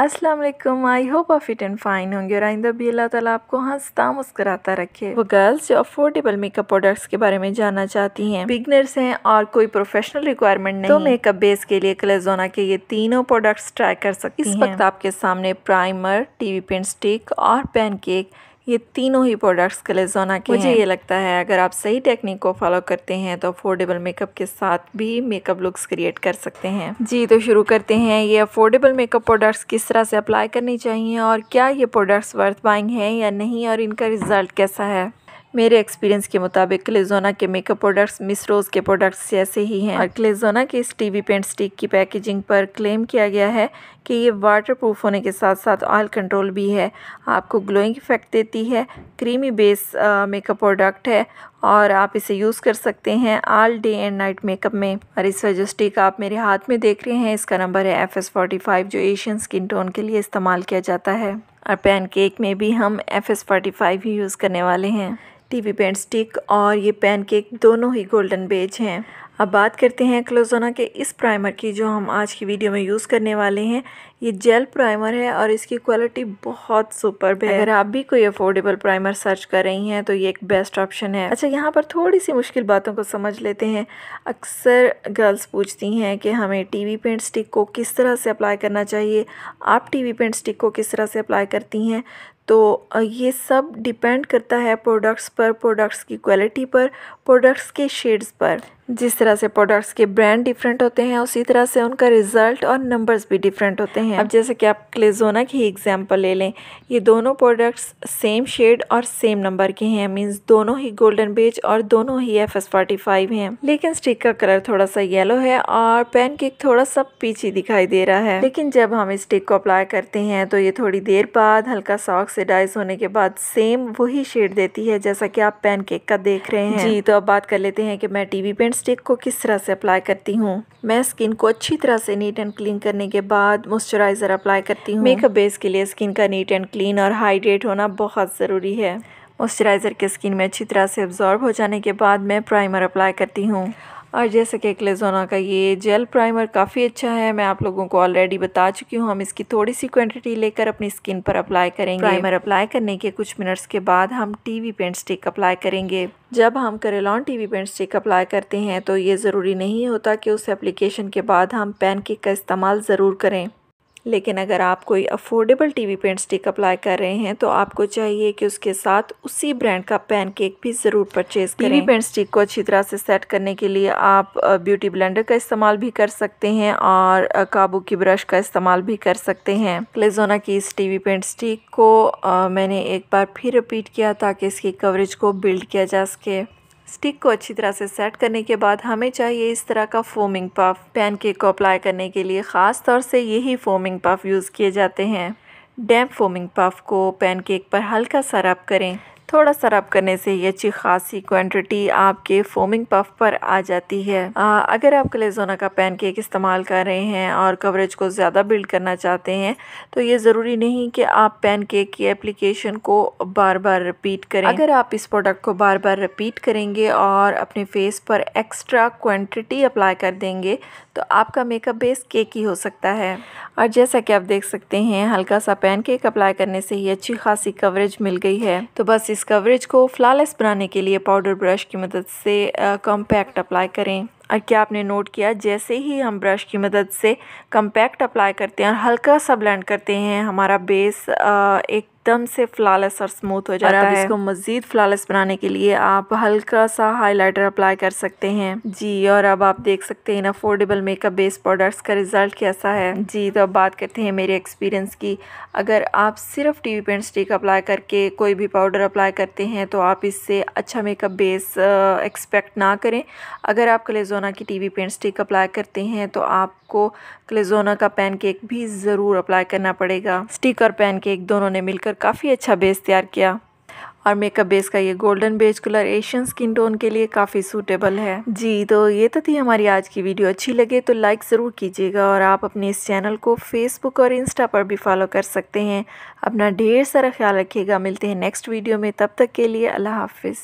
अस्सलाम वालेकुम I hope आप फिट एंड फाइन होंगे और आइंदा भी अल्लाह ताला आपको हंसता मुस्कराता रखे वो गर्ल्स जो अफोर्डेबल मेकअप प्रोडक्ट्स के बारे में जानना चाहती हैं बिगनर्स हैं और कोई प्रोफेशनल रिक्वायरमेंट नहीं तो मेकअप बेस के लिए कलेजोना के ये तीनों प्रोडक्ट्स ट्राई कर सकती इस वक्त आपके सामने प्राइमर टीवी पेंट स्टिक और पैनकेक ये तीनों ही प्रोडक्ट्स के लिए जोना के मुझे ये लगता है अगर आप सही टेक्निक को फॉलो करते हैं तो अफोर्डेबल मेकअप के साथ भी मेकअप लुक्स क्रिएट कर सकते हैं जी तो शुरू करते हैं ये अफोर्डेबल मेकअप प्रोडक्ट्स किस तरह से अप्लाई करनी चाहिए और क्या ये प्रोडक्ट्स वर्थ बाइंग हैं या नहीं और इनका रिजल्ट कैसा है मेरे एक्सपीरियंस के मुताबिक क्लेजोना के मेकअप प्रोडक्ट्स मिस रोज़ के प्रोडक्ट्स जैसे ही हैं और क्लेजोना के इस टीवी पेंट स्टिक की पैकेजिंग पर क्लेम किया गया है कि ये वाटर प्रूफ होने के साथ साथ ऑयल कंट्रोल भी है आपको ग्लोइंग इफेक्ट देती है क्रीमी बेस मेकअप प्रोडक्ट है और आप इसे यूज़ कर सकते हैं all day and night makeup में और इस वजह स्टिक आप मेरे हाथ में देख रहे हैं इसका नंबर है एफ एस फोर्टी फाइव जो एशियन स्किन टोन के लिए इस्तेमाल किया जाता है और पैनकेक में भी हम एफ एस फोर्टी फाइव ही यूज़ करने वाले हैं टीवी पेंट स्टिक और ये पैनकेक दोनों ही गोल्डन बेज हैं अब बात करते हैं क्लोजोना के इस प्राइमर की जो हम आज की वीडियो में यूज़ करने वाले हैं ये जेल प्राइमर है और इसकी क्वालिटी बहुत सुपर है अगर आप भी कोई अफोर्डेबल प्राइमर सर्च कर रही हैं तो ये एक बेस्ट ऑप्शन है अच्छा यहाँ पर थोड़ी सी मुश्किल बातों को समझ लेते हैं अक्सर गर्ल्स पूछती हैं कि हमें टी वी पेंट स्टिक को किस तरह से अप्लाई करना चाहिए आप टी वी पेंट स्टिक को किस तरह से अप्लाई करती हैं तो ये सब डिपेंड करता है प्रोडक्ट्स पर प्रोडक्ट्स की क्वालिटी पर प्रोडक्ट्स के शेड्स पर जिस तरह से प्रोडक्ट्स के ब्रांड डिफरेंट होते हैं उसी तरह से उनका रिजल्ट और नंबर्स भी डिफरेंट होते हैं अब जैसे कि आप क्लेजोना की एग्जांपल ले लें ये दोनों प्रोडक्ट्स सेम शेड और सेम नंबर के हैं मींस दोनों ही गोल्डन बेज और दोनों ही एफ एस फोर्टी फाइव हैं लेकिन स्टिक का कलर थोड़ा सा येलो है और पेन केक थोड़ा सा पीछे दिखाई दे रहा है लेकिन जब हम इस स्टिक को अप्लाई करते हैं तो ये थोड़ी देर बाद हल्का सा ऑक्सीडाइज होने के बाद सेम वही शेड देती है जैसा कि आप पेन केक का देख रहे हैं जी तो अब बात कर लेते हैं कि मैं टीवी पेंट हैंड स्टिक को किस तरह से अप्लाई करती हूँ मैं स्किन को अच्छी तरह से नीट एंड क्लीन करने के बाद मॉइस्चराइज़र अप्लाई करती हूँ मेकअप बेस के लिए स्किन का नीट एंड क्लीन और हाइड्रेट होना बहुत ज़रूरी है मॉइस्चराइज़र के स्किन में अच्छी तरह से अब्जॉर्ब हो जाने के बाद मैं प्राइमर अप्लाई करती हूँ और जैसे कि क्लेजोना का ये जेल प्राइमर काफ़ी अच्छा है मैं आप लोगों को ऑलरेडी बता चुकी हूँ हम इसकी थोड़ी सी क्वांटिटी लेकर अपनी स्किन पर अप्लाई करेंगे प्राइमर अप्लाई करने के कुछ मिनट्स के बाद हम टीवी पेंट स्टिक अप्लाई करेंगे जब हम Kryolan TV paint stick apply करते हैं तो ये ज़रूरी नहीं होता कि उस एप्लीकेशन के बाद हम पेन का इस्तेमाल ज़रूर करें लेकिन अगर आप कोई affordable TV paint stick apply कर रहे हैं तो आपको चाहिए कि उसके साथ उसी ब्रांड का पैन केक भी ज़रूर परचेज़ करें टीवी पेंट स्टिक को अच्छी तरह से सेट करने के लिए आप ब्यूटी ब्लेंडर का इस्तेमाल भी कर सकते हैं और काबू की ब्रश का इस्तेमाल भी कर सकते हैं क्लेजोना की इस वी पेंट स्टिक को मैंने एक बार फिर रिपीट किया ताकि इसकी कवरेज को बिल्ड किया जा सके स्टिक को अच्छी तरह से सेट करने के बाद हमें चाहिए इस तरह का फोमिंग पफ पैनकेक को अप्लाई करने के लिए ख़ास तौर से यही फोमिंग पफ यूज़ किए जाते हैं डैम्प फोमिंग पफ को पैनकेक पर हल्का सा रब करें थोड़ा सा रब करने से ही अच्छी खासी क्वांटिटी आपके फोमिंग पफ पर आ जाती है आ, अगर आप कलेजोना का पैन केक इस्तेमाल कर रहे हैं और कवरेज को ज़्यादा बिल्ड करना चाहते हैं तो ये ज़रूरी नहीं कि आप पैन केक की एप्लीकेशन को बार बार रिपीट करें अगर आप इस प्रोडक्ट को बार बार रिपीट करेंगे और अपने फेस पर एक्स्ट्रा क्वान्टिटी अप्लाई कर देंगे तो आपका मेकअप बेस केक ही हो सकता है और जैसा कि आप देख सकते हैं हल्का सा पैन केक अप्लाई करने से ही अच्छी खासी कवरेज मिल गई है तो बस इस इस कवरेज को फ्लॉलेस बनाने के लिए पाउडर ब्रश की मदद से कॉम्पैक्ट अप्लाई करें और क्या आपने नोट किया जैसे ही हम ब्रश की मदद से कम्पैक्ट अप्लाई करते हैं और हल्का सा ब्लेंड करते हैं हमारा बेस एक एकदम से फ्लॉलेस और स्मूथ हो जाता है इसको मज़ीद फ्लॉलेस बनाने के लिए आप हल्का सा हाइलाइटर अप्लाई कर सकते हैं जी और अब आप देख सकते हैं इन अफोर्डेबल मेकअप बेस प्रोडक्ट्स का रिजल्ट कैसा है जी तो अब बात करते हैं मेरे एक्सपीरियंस की अगर आप सिर्फ T V paint stick apply करके कोई भी पाउडर अप्लाई करते हैं तो आप इससे अच्छा मेकअप बेस एक्सपेक्ट ना करें अगर आप कलेजोना की T V paint stick apply करते हैं तो आप आपको क्लेजोना का पैनकेक भी ज़रूर अप्लाई करना पड़ेगा स्टिक और पैनकेक दोनों ने मिलकर काफ़ी अच्छा बेस तैयार किया और मेकअप बेस का ये golden beige colour Asian skin tone के लिए काफ़ी सूटेबल है जी तो ये तो थी हमारी आज की वीडियो अच्छी लगे तो लाइक ज़रूर कीजिएगा और आप अपने इस चैनल को फेसबुक और इंस्टा पर भी फॉलो कर सकते हैं अपना ढेर सारा ख्याल रखिएगा मिलते हैं नेक्स्ट वीडियो में तब तक के लिए अल्लाह हाफिज़